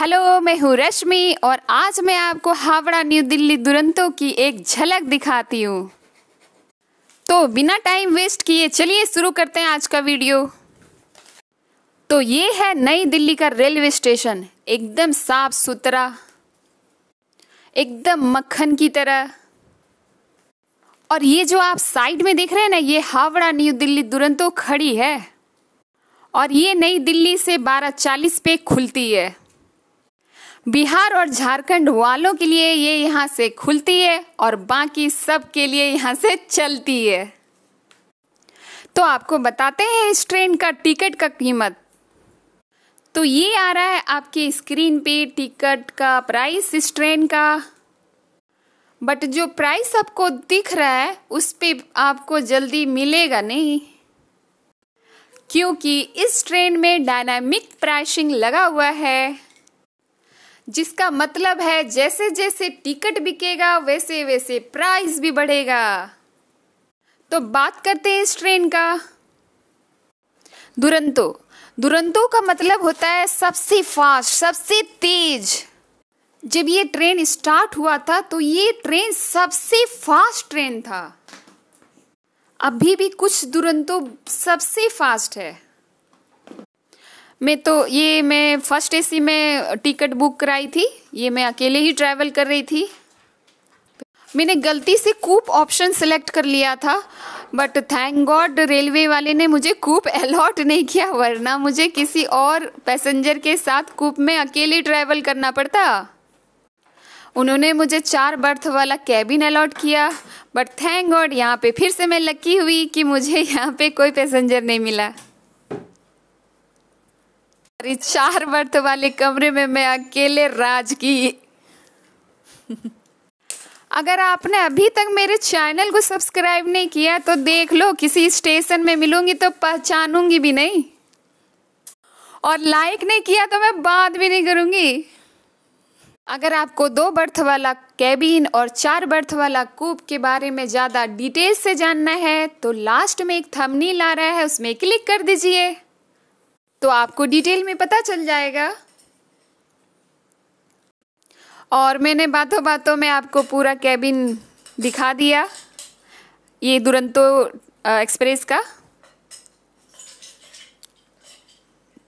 hello मैं हूँ रश्मि और आज मैं आपको हावड़ा न्यू दिल्ली दुरंतों की एक झलक दिखाती हूँ तो बिना टाइम वेस्ट किए चलिए शुरू करते हैं आज का वीडियो तो ये है नई दिल्ली का रेलवे स्टेशन एकदम साफ सुथरा एकदम मक्खन की तरह और ये जो आप साइड में देख रहे हैं ना ये हावड़ा न्यू दिल्ली दुरंतो खड़ी है और ये नई दिल्ली से 12:40 पे खुलती है बिहार और झारखंड वालों के लिए ये यहाँ से खुलती है और बाकी सब के लिए यहाँ से चलती है तो आपको बताते हैं इस ट्रेन का टिकट का कीमत तो ये आ रहा है आपकी स्क्रीन पे टिकट का प्राइस इस ट्रेन का बट जो प्राइस आपको दिख रहा है उस पर आपको जल्दी मिलेगा नहीं क्योंकि इस ट्रेन में डायनामिक प्राइसिंग लगा हुआ है जिसका मतलब है जैसे जैसे टिकट बिकेगा वैसे वैसे प्राइस भी बढ़ेगा तो बात करते हैं इस ट्रेन का दुरंतो दुरंतो का मतलब होता है सबसे फास्ट सबसे तेज जब ये ट्रेन स्टार्ट हुआ था तो ये ट्रेन सबसे फास्ट ट्रेन था अभी भी कुछ दुरंतो सबसे फास्ट है मैं तो ये मैं फर्स्ट एसी में टिकट बुक कराई थी ये मैं अकेले ही ट्रैवल कर रही थी मैंने गलती से कूप ऑप्शन सेलेक्ट कर लिया था बट थैंक गॉड रेलवे वाले ने मुझे कूप अलॉट नहीं किया वरना मुझे किसी और पैसेंजर के साथ कूप में अकेले ट्रैवल करना पड़ता उन्होंने मुझे चार बर्थ वाला कैबिन अलॉट किया बट थैंक गॉड यहाँ पे फिर से मैं लकी हुई कि मुझे यहाँ पे कोई पैसेंजर नहीं मिला चार बर्थ वाले कमरे में मैं अकेले राज की अगर आपने अभी तक मेरे चैनल को सब्सक्राइब नहीं किया तो देख लो किसी स्टेशन में मिलूंगी तो पहचानूंगी भी नहीं और लाइक नहीं किया तो मैं बात भी नहीं करूंगी अगर आपको दो बर्थ वाला कैबिन और चार बर्थ वाला कूप के बारे में ज़्यादा डिटेल से जानना है तो लास्ट में एक थंबनेल आ रहा है उसमें क्लिक कर दीजिए तो आपको डिटेल में पता चल जाएगा और मैंने बातों बातों में आपको पूरा कैबिन दिखा दिया ये दुरंतो एक्सप्रेस का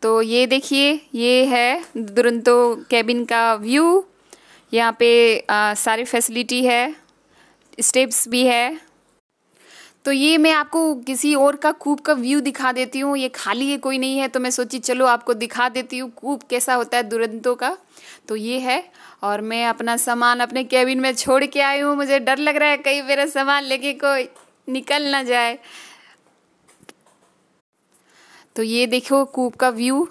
तो ये देखिए ये है दुरंतो कैबिन का व्यू यहाँ पे आ, सारी फैसिलिटी है स्टेप्स भी है तो ये मैं आपको किसी और का कूप का व्यू दिखा देती हूँ ये खाली है कोई नहीं है तो मैं सोची चलो आपको दिखा देती हूँ कूप कैसा होता है दुरंतों का तो ये है और मैं अपना सामान अपने कैबिन में छोड़ के आई हूँ मुझे डर लग रहा है कहीं मेरा सामान लेके कोई निकल ना जाए तो ये देखो कूप का व्यू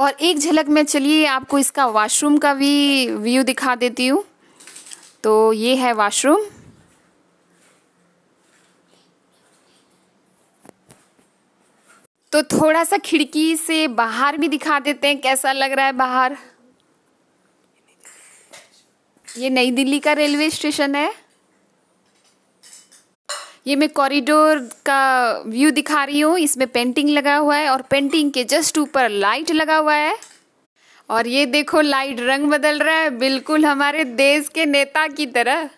और एक झलक में चलिए आपको इसका वॉशरूम का भी व्यू दिखा देती हूँ तो ये है वॉशरूम तो थोड़ा सा खिड़की से बाहर भी दिखा देते हैं कैसा लग रहा है बाहर ये नई दिल्ली का रेलवे स्टेशन है ये मैं कॉरिडोर का व्यू दिखा रही हूँ इसमें पेंटिंग लगा हुआ है और पेंटिंग के जस्ट ऊपर लाइट लगा हुआ है और ये देखो लाइट रंग बदल रहा है बिल्कुल हमारे देश के नेता की तरह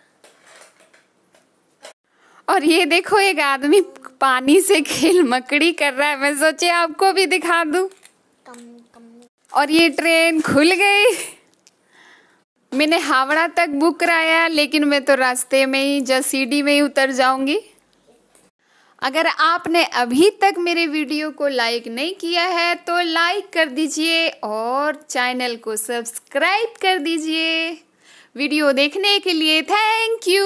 और ये देखो एक आदमी पानी से खेल मकड़ी कर रहा है मैं सोचे आपको भी दिखा दू और ये ट्रेन खुल गई मैंने हावड़ा तक बुक कराया लेकिन मैं तो रास्ते में ही जस्ट सीडी में ही उतर जाऊंगी अगर आपने अभी तक मेरे वीडियो को लाइक नहीं किया है तो लाइक कर दीजिए और चैनल को सब्सक्राइब कर दीजिए वीडियो देखने के लिए थैंक यू